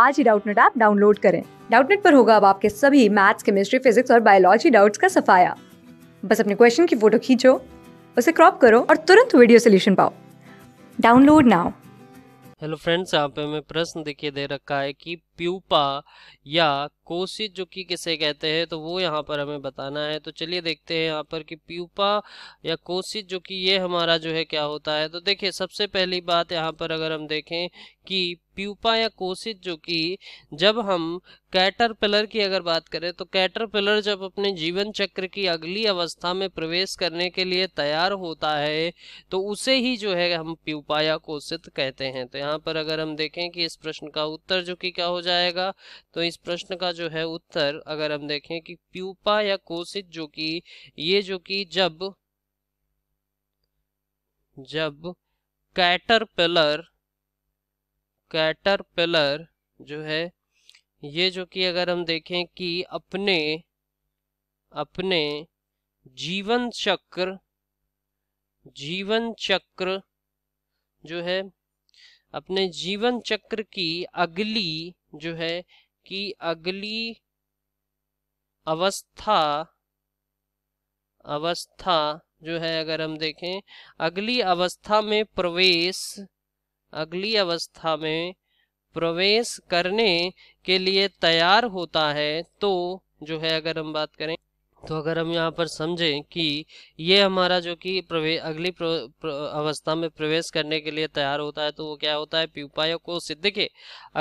आज ही Doubtnut app download करें डाउटनेट पर होगा अब आपके सभी मैथ्स केमिस्ट्री फिजिक्स और बायोलॉजी डाउट्स का सफाया बस अपने क्वेश्चन की फोटो खींचो उसे क्रॉप करो और तुरंत वीडियो सोल्यूशन पाओ डाउनलोड नाउ हेलो फ्रेंड्स यहाँ पे हमें प्रश्न देखिए दे रखा है कि प्यूपा या कोशिश जो कि किसे कहते हैं तो वो यहाँ पर हमें बताना है तो चलिए देखते हैं यहाँ पर कि प्यूपा या कोशिश जो कि ये हमारा जो है क्या होता है तो देखिए सबसे पहली बात यहाँ पर अगर हम देखें कि प्यूपा या कोशिश जो कि जब हम कैटरपिलर की अगर बात करें तो कैटरपिलर जब अपने जीवन चक्र की अगली अवस्था में प्रवेश करने के लिए तैयार होता है तो उसे ही जो है हम प्यूपा या कोशित कहते हैं तो यहाँ पर अगर हम देखें कि इस प्रश्न का उत्तर जो कि क्या हो जाएगा तो इस प्रश्न का जो है उत्तर अगर हम देखें कि प्यूपा या कोशित जो कि ये जो कि जब जब कैटरपिलर कैटरपिलर जो है ये जो कि अगर हम देखें कि अपने अपने जीवन चक्र जीवन चक्र जो है अपने जीवन चक्र की अगली जो है कि अगली अवस्था अवस्था जो है अगर हम देखें अगली अवस्था में प्रवेश अगली अवस्था में प्रवेश करने के लिए तैयार होता है तो जो है अगर हम बात करें तो अगर हम यहाँ पर समझें कि ये हमारा जो कि प्रवेश अगली प्र, प्र, अवस्था में प्रवेश करने के लिए तैयार होता है तो वो क्या होता है प्यूपा या को सिद्ध के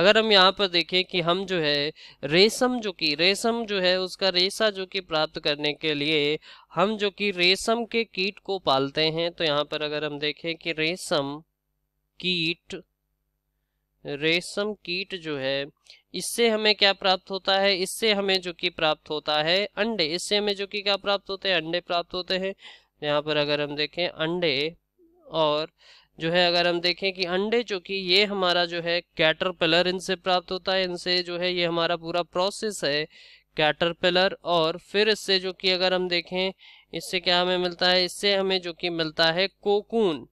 अगर हम यहाँ पर देखें कि हम जो है रेशम जो कि रेशम जो है उसका रेशा जो कि प्राप्त करने के लिए हम जो कि रेशम के कीट को पालते हैं तो यहाँ पर अगर हम देखें कि रेशम कीट रेशम कीट जो है इससे हमें क्या प्राप्त होता है इससे हमें जो कि प्राप्त होता है अंडे इससे हमें जो कि क्या प्राप्त होते हैं अंडे प्राप्त होते हैं यहाँ पर अगर हम देखें अंडे और जो है अगर हम देखें कि अंडे जो कि ये हमारा जो है कैटरपिलर इनसे प्राप्त होता है इनसे जो है ये हमारा पूरा प्रोसेस है कैटरपिलर और फिर इससे जो कि अगर हम देखें इससे क्या हमें मिलता है इससे हमें जो कि मिलता है कोकून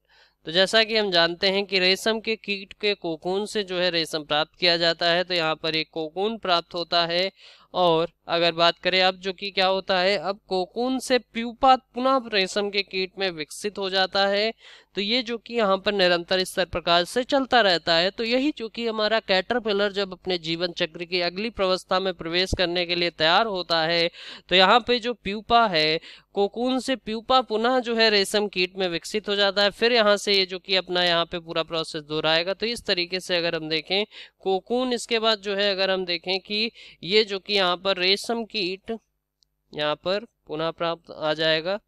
तो जैसा कि हम जानते हैं कि रेशम के कीट के कोकून से जो है रेशम प्राप्त किया जाता है तो यहाँ पर एक कोकून प्राप्त होता है और अगर बात करें अब जो कि क्या होता है अब कोकून से प्यूपा पुनः रेशम के कीट में विकसित हो जाता है तो ये जो कि यहाँ पर निरंतर स्तर प्रकार से चलता रहता है तो यही जो कि हमारा कैटरपिलर जब अपने जीवन चक्र की अगली प्रवस्था में प्रवेश करने के लिए तैयार होता है तो यहाँ पे जो प्यूपा है कोकून से प्यूपा पुनः जो है रेशम कीट में विकसित हो जाता है फिर यहाँ से ये जो कि अपना यहाँ पे पूरा प्रोसेस दोहराएगा तो इस तरीके से अगर हम देखें कोकून इसके बाद जो है अगर हम देखें कि ये जो कि यहाँ पर रेशम कीट यहाँ पर पुनः प्राप्त आ जाएगा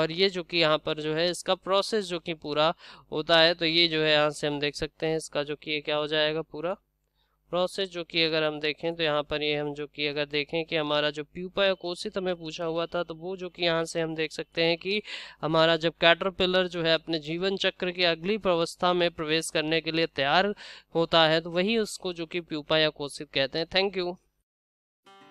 और ये जो कि यहाँ पर जो है इसका प्रोसेस जो कि पूरा होता है तो ये जो है यहाँ से हम देख सकते हैं इसका जो कि ये क्या हो जाएगा पूरा प्रोसेस जो कि अगर हम देखें तो यहाँ पर ये हम जो कि अगर देखें कि हमारा जो प्यूपा या कोशित हमें पूछा हुआ था तो वो जो कि यहाँ से हम देख सकते हैं कि हमारा जब कैटरपिलर जो है अपने जीवन चक्र की अगली प्रवस्था में प्रवेश करने के लिए तैयार होता है तो वही उसको जो कि प्यूपा या कोशित कहते हैं थैंक यू